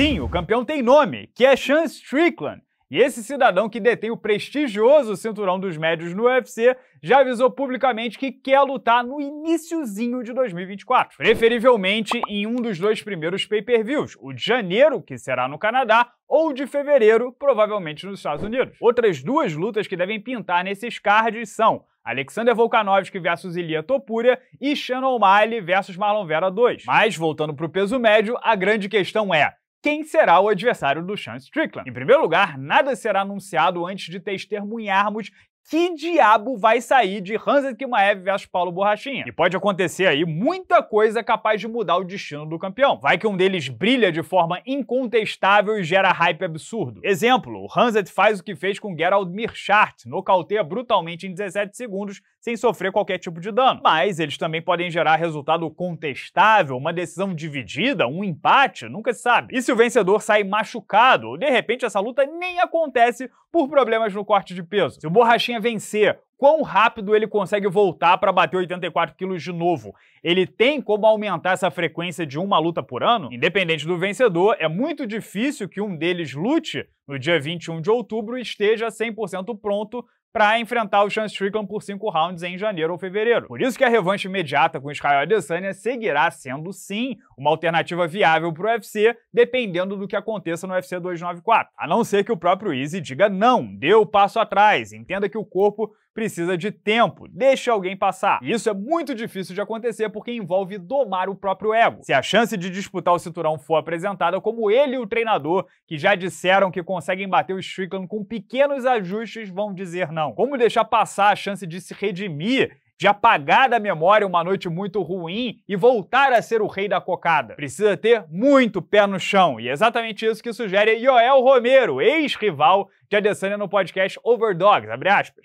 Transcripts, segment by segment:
Sim, o campeão tem nome, que é Sean Strickland. E esse cidadão que detém o prestigioso cinturão dos médios no UFC já avisou publicamente que quer lutar no iníciozinho de 2024, preferivelmente em um dos dois primeiros pay-per-views, o de janeiro, que será no Canadá, ou de fevereiro, provavelmente nos Estados Unidos. Outras duas lutas que devem pintar nesses cards são Alexander Volkanovski versus Ilia Topuria e Shannon O'Malley versus Marlon Vera 2. Mas voltando para o peso médio, a grande questão é: quem será o adversário do Sean Strickland. Em primeiro lugar, nada será anunciado antes de testemunharmos que diabo vai sair de Hansen Kimaev versus Paulo Borrachinha? E pode acontecer aí muita coisa capaz de mudar o destino do campeão. Vai que um deles brilha de forma incontestável e gera hype absurdo. Exemplo, o Hanset faz o que fez com Gerald Mirchart, nocauteia brutalmente em 17 segundos sem sofrer qualquer tipo de dano. Mas eles também podem gerar resultado contestável, uma decisão dividida, um empate, nunca se sabe. E se o vencedor sai machucado, ou de repente essa luta nem acontece por problemas no corte de peso? Se o Borrachinha Borrachinha vencer, quão rápido ele consegue voltar para bater 84 quilos de novo. Ele tem como aumentar essa frequência de uma luta por ano? Independente do vencedor, é muito difícil que um deles lute no dia 21 de outubro e esteja 100% pronto para enfrentar o Sean Strickland por cinco rounds em janeiro ou fevereiro. Por isso que a revanche imediata com Israel Adesanya seguirá sendo, sim, uma alternativa viável para o UFC, dependendo do que aconteça no UFC 294. A não ser que o próprio Easy diga não, dê o passo atrás, entenda que o corpo precisa de tempo, deixa alguém passar. E isso é muito difícil de acontecer porque envolve domar o próprio ego. Se a chance de disputar o cinturão for apresentada como ele e o treinador, que já disseram que conseguem bater o Strickland com pequenos ajustes, vão dizer não. Como deixar passar a chance de se redimir de apagar da memória uma noite muito ruim e voltar a ser o rei da cocada. Precisa ter muito pé no chão, e é exatamente isso que sugere Joel Romero, ex-rival de Adesanya no podcast Overdogs,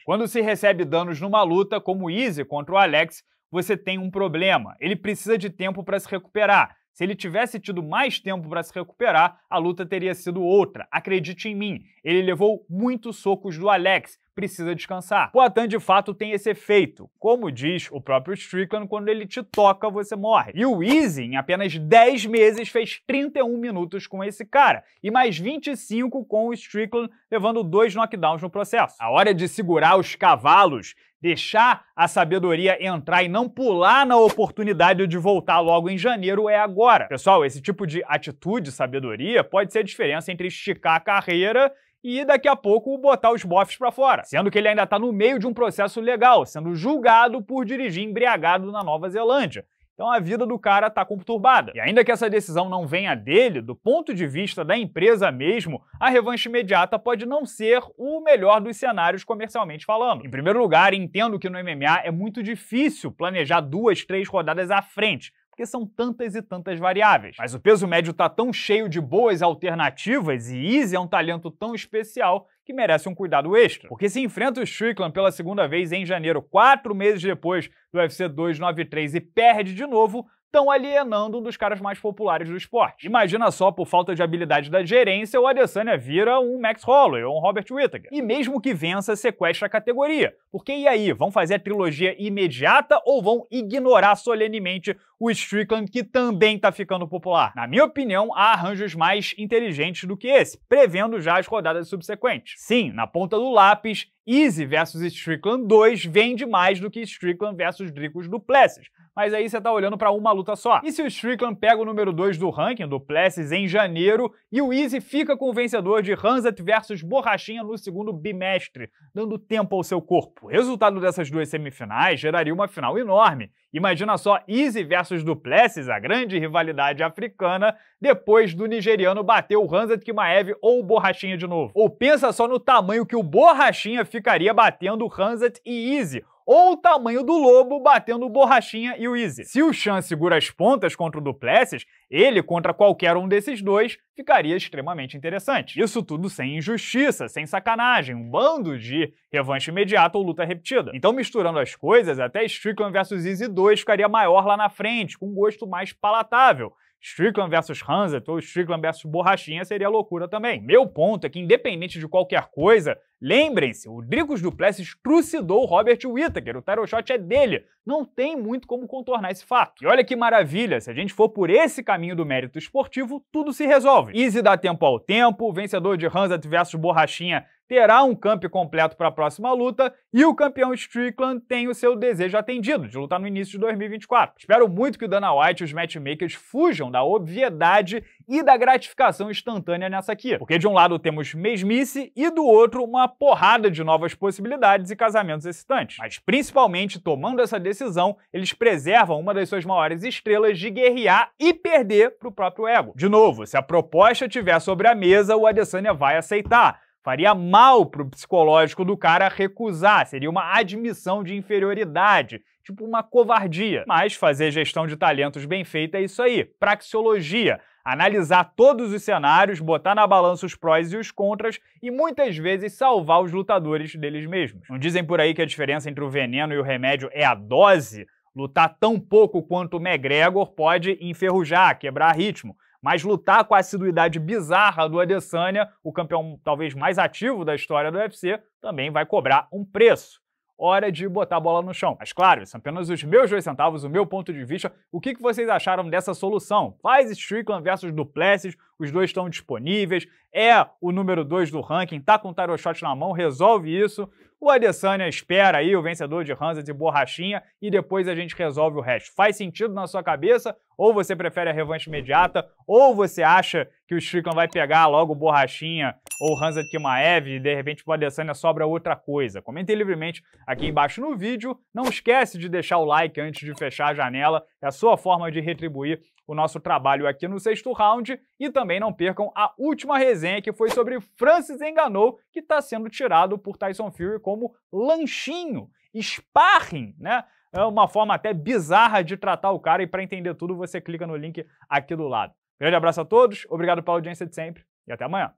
Quando se recebe danos numa luta, como Easy contra o Alex, você tem um problema. Ele precisa de tempo para se recuperar. Se ele tivesse tido mais tempo para se recuperar, a luta teria sido outra. Acredite em mim, ele levou muitos socos do Alex, precisa descansar. Poatan de fato tem esse efeito. Como diz o próprio Strickland, quando ele te toca, você morre. E o Easy, em apenas 10 meses, fez 31 minutos com esse cara e mais 25 com o Strickland, levando dois knockdowns no processo. A hora de segurar os cavalos Deixar a sabedoria entrar e não pular na oportunidade de voltar logo em janeiro é agora. Pessoal, esse tipo de atitude, sabedoria, pode ser a diferença entre esticar a carreira e daqui a pouco botar os bofs para fora, sendo que ele ainda está no meio de um processo legal, sendo julgado por dirigir embriagado na Nova Zelândia. Então a vida do cara está conturbada. E ainda que essa decisão não venha dele, do ponto de vista da empresa mesmo, a revanche imediata pode não ser o melhor dos cenários comercialmente falando. Em primeiro lugar, entendo que no MMA é muito difícil planejar duas, três rodadas à frente porque são tantas e tantas variáveis. Mas o peso médio está tão cheio de boas alternativas e Easy é um talento tão especial que merece um cuidado extra. Porque se enfrenta o Strickland pela segunda vez em janeiro, quatro meses depois do UFC 293 e perde de novo, estão alienando um dos caras mais populares do esporte. Imagina só, por falta de habilidade da gerência, o Adesanya vira um Max Holloway ou um Robert Whittaker. E mesmo que vença, sequestra a categoria. Porque e aí, vão fazer a trilogia imediata ou vão ignorar solenemente o Strickland, que também tá ficando popular? Na minha opinião, há arranjos mais inteligentes do que esse, prevendo já as rodadas subsequentes. Sim, na ponta do lápis, Easy versus Strickland 2 vende mais do que Strickland versus Dricos Duplessis, mas aí você tá olhando para uma luta só. E se o Strickland pega o número 2 do ranking, do Plessis, em janeiro, e o Easy fica com o vencedor de Hanset versus Borrachinha no segundo bimestre, dando tempo ao seu corpo. O resultado dessas duas semifinais geraria uma final enorme. Imagina só Easy versus Duplessis, a grande rivalidade africana, depois do nigeriano bater o Hanset Kimaev ou o Borrachinha de novo. Ou pensa só no tamanho que o Borrachinha ficaria batendo Hanset e Easy, ou o tamanho do lobo batendo o Borrachinha e o Easy. Se o Chan segura as pontas contra o Duplessis, ele contra qualquer um desses dois ficaria extremamente interessante. Isso tudo sem injustiça, sem sacanagem, um bando de revanche imediato ou luta repetida. Então, misturando as coisas, até Strickland vs Easy 2 ficaria maior lá na frente, com um gosto mais palatável. Strickland versus Hansa ou Strickland versus Borrachinha seria loucura também. Meu ponto é que, independente de qualquer coisa, lembrem-se, o Dricos Duplessis trucidou Robert Whittaker, o title shot é dele. Não tem muito como contornar esse fato. E olha que maravilha, se a gente for por esse caminho do mérito esportivo, tudo se resolve. Easy dá tempo ao tempo, o vencedor de Hansa versus Borrachinha terá um camp completo para a próxima luta e o campeão Strickland tem o seu desejo atendido de lutar no início de 2024. Espero muito que o Dana White e os matchmakers fujam da obviedade e da gratificação instantânea nessa aqui, porque de um lado temos mesmice e do outro uma porrada de novas possibilidades e casamentos excitantes. Mas principalmente tomando essa decisão, eles preservam uma das suas maiores estrelas de guerrear e perder para o próprio ego. De novo, se a proposta tiver sobre a mesa, o Adesanya vai aceitar. Faria mal pro psicológico do cara recusar, seria uma admissão de inferioridade, tipo uma covardia. Mas fazer gestão de talentos bem feita é isso aí, praxeologia, analisar todos os cenários, botar na balança os prós e os contras e muitas vezes salvar os lutadores deles mesmos. Não dizem por aí que a diferença entre o veneno e o remédio é a dose? Lutar tão pouco quanto o McGregor pode enferrujar, quebrar ritmo. Mas lutar com a assiduidade bizarra do Adesanya, o campeão talvez mais ativo da história do UFC, também vai cobrar um preço. Hora de botar a bola no chão. Mas claro, são é apenas os meus dois centavos, o meu ponto de vista. O que vocês acharam dessa solução? Faz Strickland versus Duplessis, os dois estão disponíveis, é o número 2 do ranking, tá com o tarot shot na mão, resolve isso. O Adesanya espera aí o vencedor de Hansa e Borrachinha e depois a gente resolve o resto. Faz sentido na sua cabeça ou você prefere a revanche imediata, ou você acha que o Strickland vai pegar logo o Borrachinha ou o Hansa Kimaev e de repente o Adesanya sobra outra coisa. Comente livremente aqui embaixo no vídeo. Não esquece de deixar o like antes de fechar a janela. É a sua forma de retribuir o nosso trabalho aqui no sexto round. E também não percam a última resenha que foi sobre Francis Enganou, que está sendo tirado por Tyson Fury como lanchinho. Sparring, né? É uma forma até bizarra de tratar o cara e para entender tudo você clica no link aqui do lado. Grande abraço a todos, obrigado pela audiência de sempre e até amanhã.